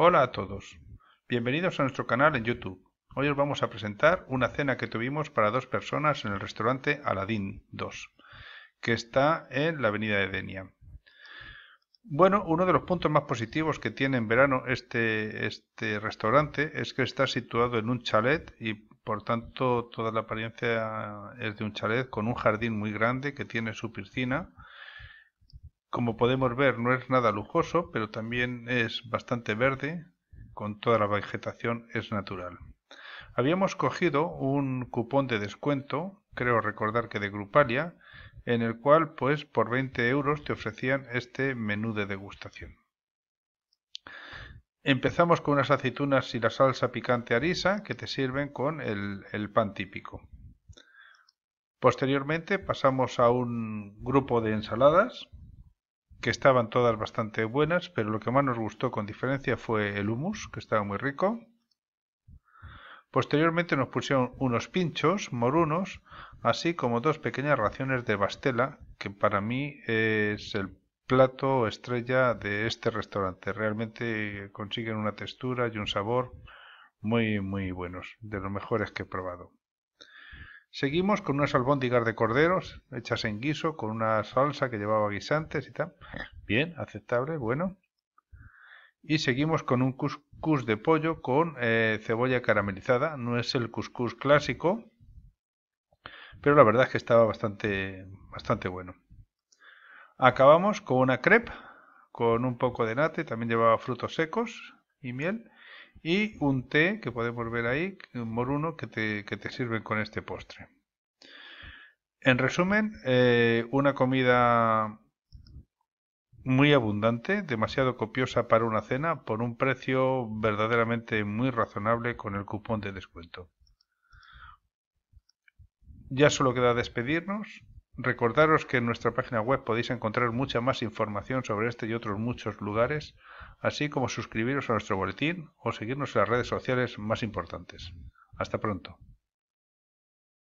Hola a todos, bienvenidos a nuestro canal en YouTube. Hoy os vamos a presentar una cena que tuvimos para dos personas en el restaurante Aladín 2, que está en la avenida de Denia. Bueno, uno de los puntos más positivos que tiene en verano este, este restaurante es que está situado en un chalet y por tanto toda la apariencia es de un chalet con un jardín muy grande que tiene su piscina como podemos ver, no es nada lujoso, pero también es bastante verde, con toda la vegetación es natural. Habíamos cogido un cupón de descuento, creo recordar que de Grupalia, en el cual pues por 20 euros te ofrecían este menú de degustación. Empezamos con unas aceitunas y la salsa picante arisa que te sirven con el, el pan típico. Posteriormente pasamos a un grupo de ensaladas, que estaban todas bastante buenas, pero lo que más nos gustó con diferencia fue el humus que estaba muy rico. Posteriormente nos pusieron unos pinchos morunos, así como dos pequeñas raciones de bastela, que para mí es el plato estrella de este restaurante. Realmente consiguen una textura y un sabor muy, muy buenos, de los mejores que he probado. Seguimos con unas albóndigas de corderos hechas en guiso, con una salsa que llevaba guisantes y tal. Bien, aceptable, bueno. Y seguimos con un couscous de pollo con eh, cebolla caramelizada. No es el couscous clásico, pero la verdad es que estaba bastante, bastante bueno. Acabamos con una crepe con un poco de nate, también llevaba frutos secos y miel y un té que podemos ver ahí, un moruno que te, que te sirven con este postre. En resumen, eh, una comida muy abundante, demasiado copiosa para una cena, por un precio verdaderamente muy razonable con el cupón de descuento. Ya solo queda despedirnos. Recordaros que en nuestra página web podéis encontrar mucha más información sobre este y otros muchos lugares, así como suscribiros a nuestro boletín o seguirnos en las redes sociales más importantes. Hasta pronto.